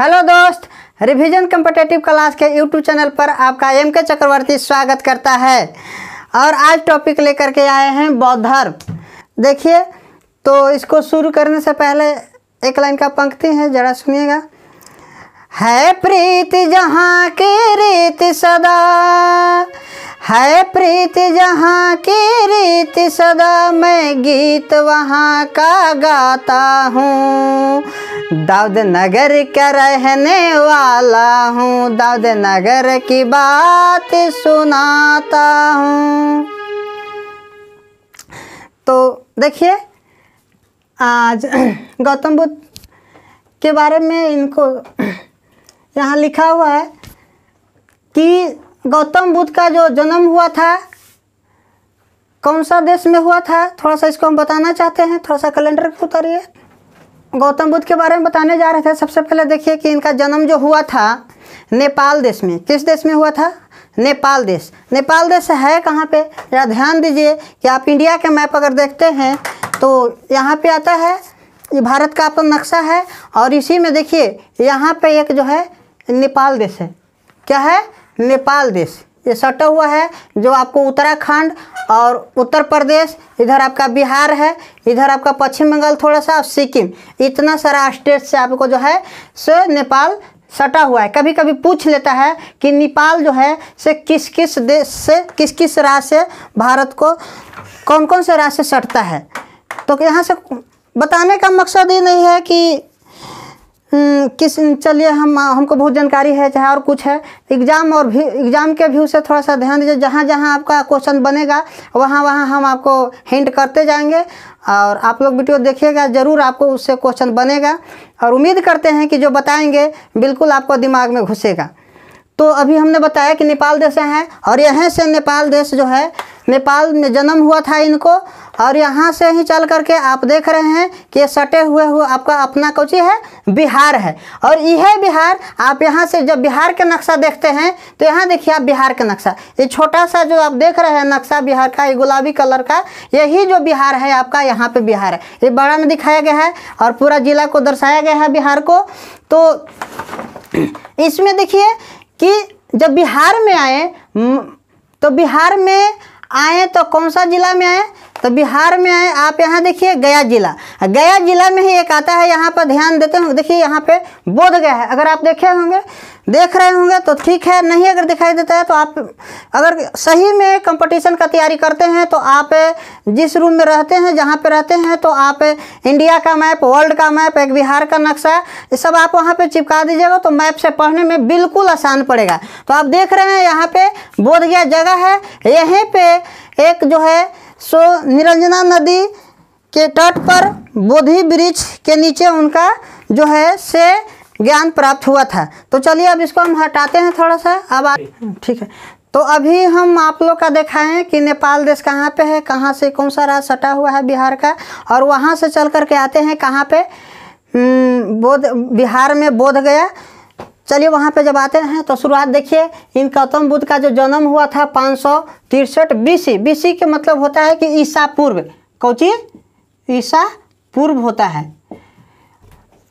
hello दोस्त revision competitive class के YouTube channel पर आपका एम के चक्रवर्ती स्वागत करता है और आज टॉपिक लेकर के आए हैं बौद्ध धर्म देखिए तो इसको शुरू करने से पहले एक लाइन का पंक्ति है जरा सुनिएगा है प्रीति जहाँ की रीति सदा है प्रीत जहाँ की रीत सदा मैं गीत वहाँ का गाता हूँ दाऊद नगर का रहने वाला हूँ दाऊद नगर की बात सुनाता हूँ तो देखिए आज गौतम बुद्ध के बारे में इनको यहाँ लिखा हुआ है कि गौतम बुद्ध का जो जन्म हुआ था कौन सा देश में हुआ था थोड़ा सा इसको हम बताना चाहते हैं थोड़ा सा कैलेंडर को उतारिए गौतम बुद्ध के बारे में बताने जा रहे थे सबसे पहले देखिए कि इनका जन्म जो हुआ था नेपाल देश में किस देश में हुआ था नेपाल देश नेपाल देश है कहाँ पे जरा ध्यान दीजिए कि आप इंडिया के मैप अगर देखते हैं तो यहाँ पे आता है ये भारत का अपन नक्शा है और इसी में देखिए यहाँ पे एक जो है नेपाल देश है क्या है नेपाल देश ये सटा हुआ है जो आपको उत्तराखंड और उत्तर प्रदेश इधर आपका बिहार है इधर आपका पश्चिम बंगाल थोड़ा सा और सिक्किम इतना सारा स्टेट से आपको जो है से नेपाल सटा हुआ है कभी कभी पूछ लेता है कि नेपाल जो है से किस किस देश से किस किस राज्य से भारत को कौन कौन से राज्य से सटता है तो यहाँ से बताने का मकसद ये नहीं है कि हम्म, किस चलिए हम हमको बहुत जानकारी है चाहे और कुछ है एग्ज़ाम और भी एग्ज़ाम के व्यू से थोड़ा सा ध्यान दीजिए जहाँ जहाँ आपका क्वेश्चन बनेगा वहाँ वहाँ हम आपको हिंट करते जाएंगे और आप लोग वीडियो देखिएगा ज़रूर आपको उससे क्वेश्चन बनेगा और उम्मीद करते हैं कि जो बताएंगे बिल्कुल आपको दिमाग में घुसेगा तो अभी हमने बताया कि नेपाल देश हैं और यहाँ से नेपाल देश जो है नेपाल में जन्म हुआ था इनको और यहाँ से ही चल करके आप देख रहे हैं कि सटे हुए हुए आपका अपना कोची है बिहार है और यह बिहार आप यहाँ से जब बिहार के नक्शा देखते हैं तो यहाँ देखिए आप बिहार का नक्शा ये छोटा सा जो आप देख रहे हैं नक्शा बिहार का ये गुलाबी कलर का यही जो बिहार है आपका यहाँ पे बिहार है ये बड़ा में दिखाया गया है और पूरा जिला को दर्शाया गया है बिहार को तो इसमें देखिए कि जब बिहार में आए तो बिहार में आए तो कौन सा जिला में आए तो बिहार में आए आप यहाँ देखिए गया जिला गया जिला में ही एक आता है यहाँ पर ध्यान देते हैं देखिए यहाँ पे बोध गया है अगर आप देखे होंगे देख रहे होंगे तो ठीक है नहीं अगर दिखाई देता है तो आप अगर सही में कंपटीशन का तैयारी करते हैं तो आप जिस रूम में रहते हैं जहाँ पे रहते हैं तो आप इंडिया का मैप वर्ल्ड का मैप एक बिहार का नक्शा ये सब आप वहाँ पे चिपका दीजिएगा तो मैप से पढ़ने में बिल्कुल आसान पड़ेगा तो आप देख रहे हैं यहाँ पर बोध जगह है यहीं पर एक जो है सो निरंजना नदी के तट पर बोधि वृक्ष के नीचे उनका जो है से ज्ञान प्राप्त हुआ था तो चलिए अब इसको हम हटाते हैं थोड़ा सा अब ठीक है तो अभी हम आप लोग का दिखाएं कि नेपाल देश कहाँ पे है कहाँ से कौन सा राज सटा हुआ है बिहार का और वहाँ से चल कर के आते हैं कहाँ पे बोध बिहार में बोध गया चलिए वहाँ पे जब आते हैं तो शुरुआत देखिए इन गौतम बुद्ध का जो जन्म हुआ था पाँच सौ तिरसठ बीसी बीसी के मतलब होता है कि ईसा पूर्व कौची ईसा पूर्व होता है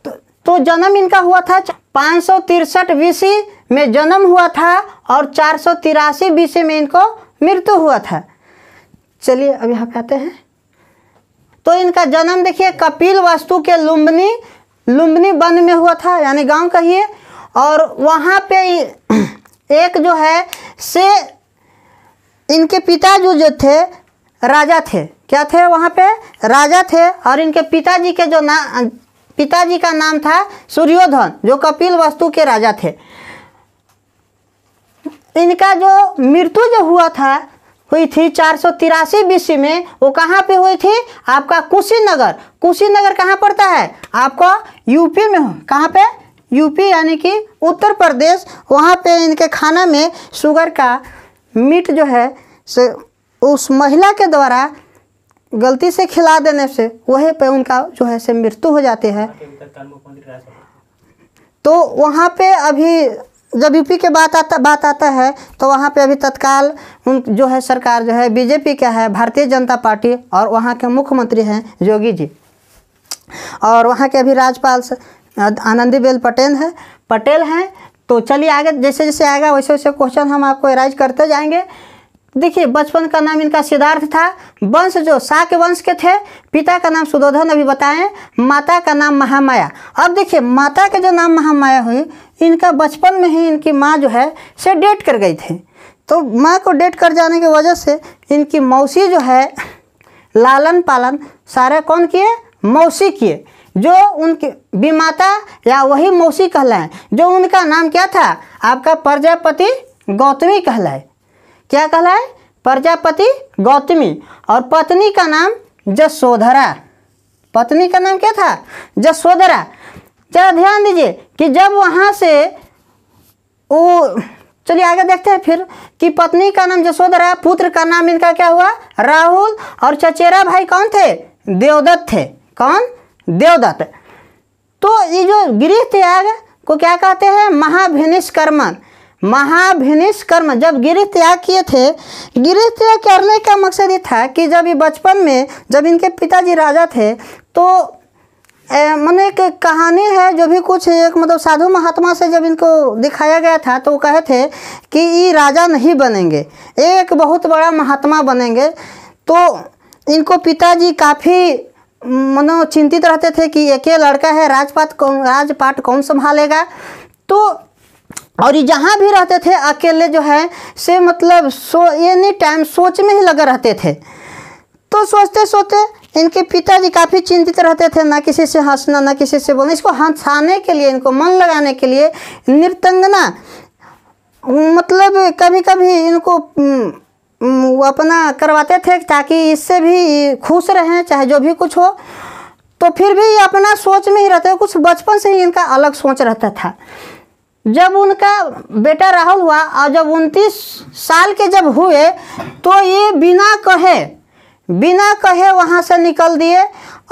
तो, तो जन्म इनका हुआ था पाँच सौ तिरसठ बीसी में जन्म हुआ था और चार सौ तिरासी बीसी में इनको मृत्यु हुआ था चलिए अब यहाँ पे आते हैं तो इनका जन्म देखिए कपिल वस्तु के लुम्बनी लुम्बनी वन में हुआ था यानी गांव कहिए और वहाँ पे एक जो है से इनके पिता जो जो थे राजा थे क्या थे वहाँ पे राजा थे और इनके पिताजी के जो ना पिताजी का नाम था सूर्योधन जो कपिल वस्तु के राजा थे इनका जो मृत्यु जो हुआ था हुई थी चार सौ तिरासी बीसी में वो कहाँ पे हुई थी आपका कुशीनगर कुशीनगर कहाँ पड़ता है आपको यूपी में कहाँ पे यूपी यानी कि उत्तर प्रदेश वहाँ पे इनके खाना में शुगर का मीट जो है से उस महिला के द्वारा गलती से खिला देने से वहीं पे उनका जो है से मृत्यु हो जाती है तो वहाँ पे अभी जब यूपी के बात आता बात आता है तो वहाँ पे अभी तत्काल उन जो है सरकार जो है बीजेपी का है भारतीय जनता पार्टी और वहाँ के मुख्यमंत्री हैं योगी जी और वहाँ के अभी राज्यपाल आनंदीबेन पटेल है पटेल हैं तो चलिए आगे जैसे जैसे आएगा वैसे वैसे क्वेश्चन हम आपको एराइज करते जाएंगे देखिए बचपन का नाम इनका सिद्धार्थ था वंश जो शाक वंश के थे पिता का नाम सुदोधन अभी बताएं माता का नाम महामाया अब देखिए माता के जो नाम महामाया हुई इनका बचपन में ही इनकी माँ जो है से डेट कर गई थी तो माँ को डेट कर जाने की वजह से इनकी मौसी जो है लालन पालन सारे कौन किए मौसी किए जो उनके विमाता या वही मौसी कहलाएं जो उनका नाम क्या था आपका प्रजापति गौतमी कहलाए क्या कहलाए प्रजापति गौतमी और पत्नी का नाम जसोधरा पत्नी का नाम क्या था जसोधरा चलो ध्यान दीजिए कि जब वहाँ से वो चलिए आगे देखते हैं फिर कि पत्नी का नाम जसोधरा पुत्र का नाम इनका क्या हुआ राहुल और चचेरा भाई कौन थे देवदत्त थे कौन देवदत्त तो ये जो गृह त्याग को क्या कहते हैं महाभिनिष्कर्मन महाभिनिष्कर्म जब गृह त्याग किए थे गृह त्याग करने का मकसद ये था कि जब ये बचपन में जब इनके पिताजी राजा थे तो मैंने एक कहानी है जो भी कुछ एक मतलब साधु महात्मा से जब इनको दिखाया गया था तो वो कहे थे कि ये राजा नहीं बनेंगे एक बहुत बड़ा महात्मा बनेंगे तो इनको पिताजी काफ़ी मनो चिंतित रहते थे कि एक ही लड़का है राजपाट कौन राजपाट कौन संभालेगा तो और जहाँ भी रहते थे अकेले जो है से मतलब सो एनी टाइम सोच में ही लगे रहते थे तो सोचते सोचते इनके पिताजी काफ़ी चिंतित रहते थे ना किसी से हंसना ना किसी से बोलना इसको हंसाने के लिए इनको मन लगाने के लिए नृतंगना मतलब कभी कभी इनको वो अपना करवाते थे ताकि इससे भी खुश रहें चाहे जो भी कुछ हो तो फिर भी अपना सोच में ही रहते कुछ बचपन से ही इनका अलग सोच रहता था जब उनका बेटा राहुल हुआ और जब उनतीस साल के जब हुए तो ये बिना कहे बिना कहे वहाँ से निकल दिए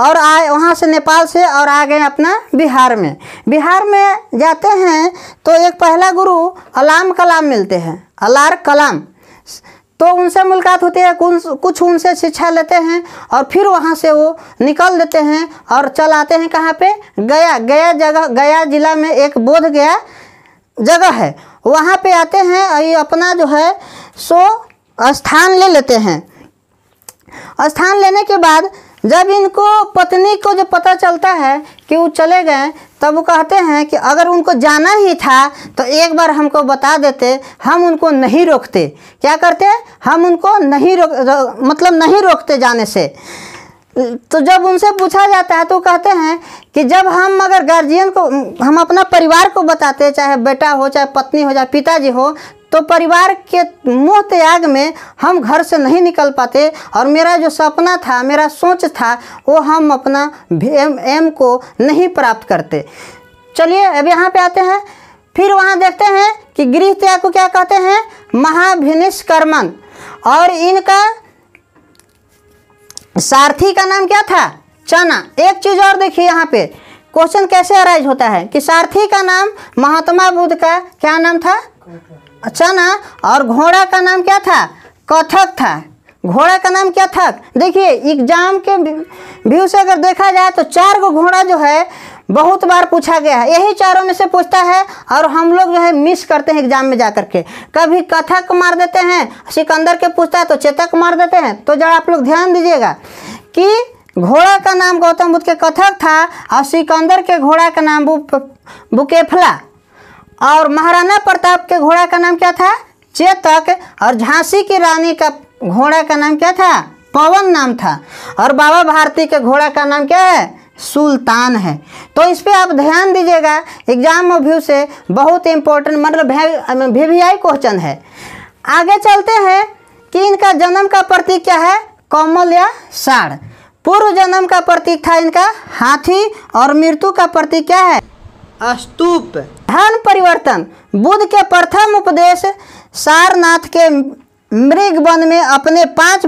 और आए वहाँ से नेपाल से और आ गए अपना बिहार में बिहार में जाते हैं तो एक पहला गुरु अलाम कलाम मिलते हैं अलार कलाम तो उनसे मुलाकात होती है कुछ उनसे शिक्षा लेते हैं और फिर वहाँ से वो निकल देते हैं और चल आते हैं कहाँ पे गया गया जगह गया जिला में एक बोध गया जगह है वहाँ पे आते हैं और ये अपना जो है सो स्थान ले लेते हैं स्थान लेने के बाद जब इनको पत्नी को जो पता चलता है कि वो चले गए तब वो कहते हैं कि अगर उनको जाना ही था तो एक बार हमको बता देते हम उनको नहीं रोकते क्या करते हम उनको नहीं रोक मतलब नहीं रोकते जाने से तो जब उनसे पूछा जाता है तो कहते हैं कि जब हम अगर गार्जियन को हम अपना परिवार को बताते चाहे बेटा हो चाहे पत्नी हो चाहे पिताजी हो तो परिवार के मोह त्याग में हम घर से नहीं निकल पाते और मेरा जो सपना था मेरा सोच था वो हम अपना एम एम को नहीं प्राप्त करते चलिए अब यहाँ पे आते हैं फिर वहाँ देखते हैं कि गृह त्याग को क्या कहते हैं महाभिनिष्कर्मन और इनका सारथी का नाम क्या था चना एक चीज़ और देखिए यहाँ पे क्वेश्चन कैसे अराइज होता है कि सारथी का नाम महात्मा बुद्ध का क्या नाम था अच्छा ना और घोड़ा का नाम क्या था कथक था घोड़ा का नाम क्या था देखिए एग्जाम के व्यू से अगर देखा जाए तो चार गो घोड़ा जो है बहुत बार पूछा गया है यही चारों में से पूछता है और हम लोग जो है मिस करते हैं एग्जाम में जा करके कभी कथक मार देते हैं सिकंदर के पूछता है तो चेतक मार देते हैं तो जरा आप लोग ध्यान दीजिएगा कि घोड़ा का नाम गौतम बुद्ध के कथक था और सिकंदर के घोड़ा का नाम बुकेफला और महाराणा प्रताप के घोड़ा का नाम क्या था चेतक और झांसी की रानी का घोड़ा का नाम क्या था पवन नाम था और बाबा भारती के घोड़ा का नाम क्या है सुल्तान है तो इस पर आप ध्यान दीजिएगा एग्जाम व्यू से बहुत इंपॉर्टेंट मतलब वी वी आई क्वेश्चन है आगे चलते हैं कि इनका जन्म का प्रतीक क्या है कोमल या साढ़ पूर्व जन्म का प्रतीक था इनका हाथी और मृत्यु का प्रतीक क्या है स्तूप धन परिवर्तन बुद्ध के प्रथम उपदेश सारनाथ के मृग वन में अपने पांच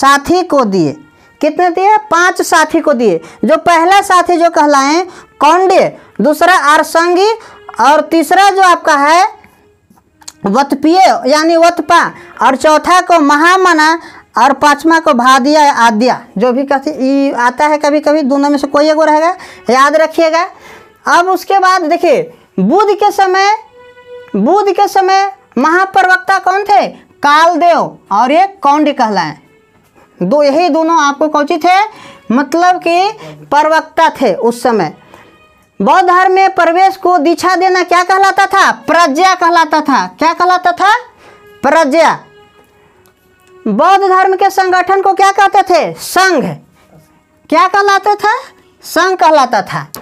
साथी को दिए कितने दिए पांच साथी को दिए जो पहला साथी जो कहलाए कौंडे दूसरा आरसंगी और तीसरा जो आपका है वतपिय यानी वतपा और चौथा को महामना और पांचवा को भादिया आद्या जो भी कहते आता है कभी कभी दोनों में से कोई एगो रहेगा याद रखिएगा अब उसके बाद देखिए बुद्ध के समय बुद्ध के समय महाप्रवक्ता कौन थे कालदेव और ये कौंड कहलाए दो यही दोनों आपको कौचित है मतलब कि प्रवक्ता थे उस समय बौद्ध धर्म में प्रवेश को दीक्षा देना क्या कहलाता था प्रज्ञा कहलाता था क्या कहलाता था प्रज्ञा बौद्ध धर्म के संगठन को क्या कहते थे संघ क्या कहलाता था संघ कहलाता था